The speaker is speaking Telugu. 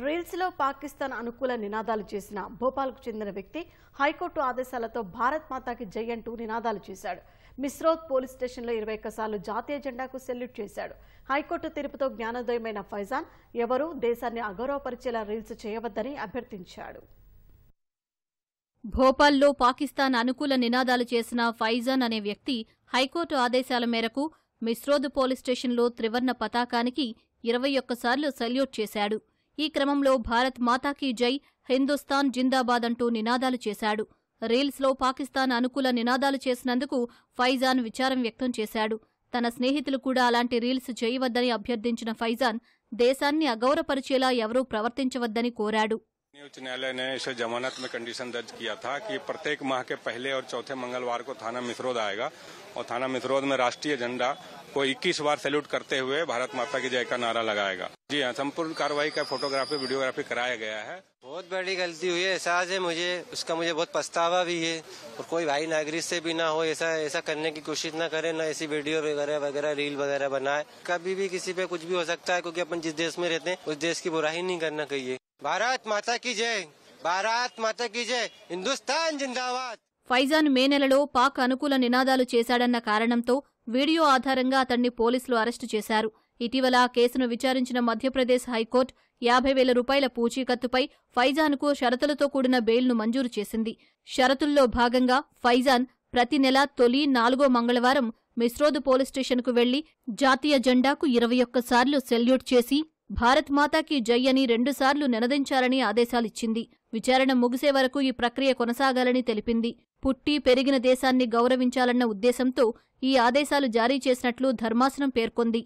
రీల్స్లో పాకిస్తాన్ అనుకూల నినాదాలు చేసిన భోపాల్కు చెందిన వ్యక్తి హైకోర్టు ఆదేశాలతో భారత్ మాతాకి జై అంటూ నినాదాలు చేశాడు మిస్రోత్ పోలీస్ స్టేషన్లో ఇరవై ఒక్కసార్లు జాతీయ జెండాకు సెల్యూట్ చేశాడు హైకోర్టు తీర్పుతో జ్ఞానోదయమైన ఫైజాన్ ఎవరూ దేశాన్ని అగౌరవపరిచేలా రీల్స్ చేయవద్దని అభ్యర్థించాడు భోపాల్లో పాకిస్తాన్ అనుకూల నినాదాలు చేసిన ఫైజాన్ అనే వ్యక్తి హైకోర్టు ఆదేశాల మేరకు మిస్రోద్ పోలీస్ స్టేషన్లో త్రివర్ణ పతాకానికి ఇరవై ఒక్కసార్లు సెల్యూట్ చేశాడు ఈ క్రమంలో భారత్ మాతాకీ జై హిందుస్థాన్ జిందాబాద్ అంటూ నినాదాలు చేశాడు రీల్స్లో పాకిస్తాన్ అనుకూల నినాదాలు చేసినందుకు ఫైజాన్ విచారం వ్యక్తం చేశాడు తన స్నేహితులు కూడా అలాంటి రీల్స్ చేయవద్దని అభ్యర్థించిన ఫైజాన్ దేశాన్ని అగౌరపరిచేలా ఎవరూ ప్రవర్తించవద్దని కోరాడు उच्च न्यायालय ने इसे जमानत में कंडीशन दर्ज किया था कि प्रत्येक माह के पहले और चौथे मंगलवार को थाना मिसरोद आएगा और थाना मिसरोद में राष्ट्रीय झंडा को 21 बार सैल्यूट करते हुए भारत माता की जय का नारा लगाएगा जी हाँ संपूर्ण कार्रवाई का फोटोग्राफी वीडियोग्राफी कराया गया है बहुत बड़ी गलती हुई है एहसास है मुझे उसका मुझे बहुत पछतावा भी है और कोई भाई नागरिक से भी ना हो ऐसा ऐसा करने की कोशिश ना करे ना ऐसी वीडियो वगैरह वगैरह रील वगैरह बनाए कभी भी किसी पे कुछ भी हो सकता है क्योंकि अपन जिस देश में रहते हैं उस देश की बुराई नहीं करना चाहिए భారత్ మాతా కీ జై భారత్ మాతా కీ జై హిందుస్థాన్ జిందాబాద్ ఫైజాన్ మే నెలలో పాక్ అనుకూల నినాదాలు చేశాడన్న కారణంతో వీడియో ఆధారంగా అతన్ని పోలీసులు అరెస్టు చేశారు ఇటీవల కేసును విచారించిన మధ్యప్రదేశ్ హైకోర్టు యాభై వేల రూపాయల పూచీకత్తుపై ఫైజాన్కు షరతులతో కూడిన బెయిల్ను మంజూరు చేసింది షరతుల్లో భాగంగా ఫైజాన్ ప్రతి నెల తొలి నాలుగో మంగళవారం మిస్రోద్ పోలీస్ స్టేషన్కు వెళ్లి జాతీయ జెండాకు ఇరవై ఒక్కసార్లు సెల్యూట్ చేసి భారత్ మాతాకి జై అని రెండుసార్లు నినదించాలని ఆదేశాలిచ్చింది విచారణ ముగిసే వరకు ఈ ప్రక్రియ కొనసాగాలని తెలిపింది పుట్టి పెరిగిన దేశాన్ని గౌరవించాలన్న ఉద్దేశంతో ఈ ఆదేశాలు జారీ చేసినట్లు ధర్మాసనం పేర్కొంది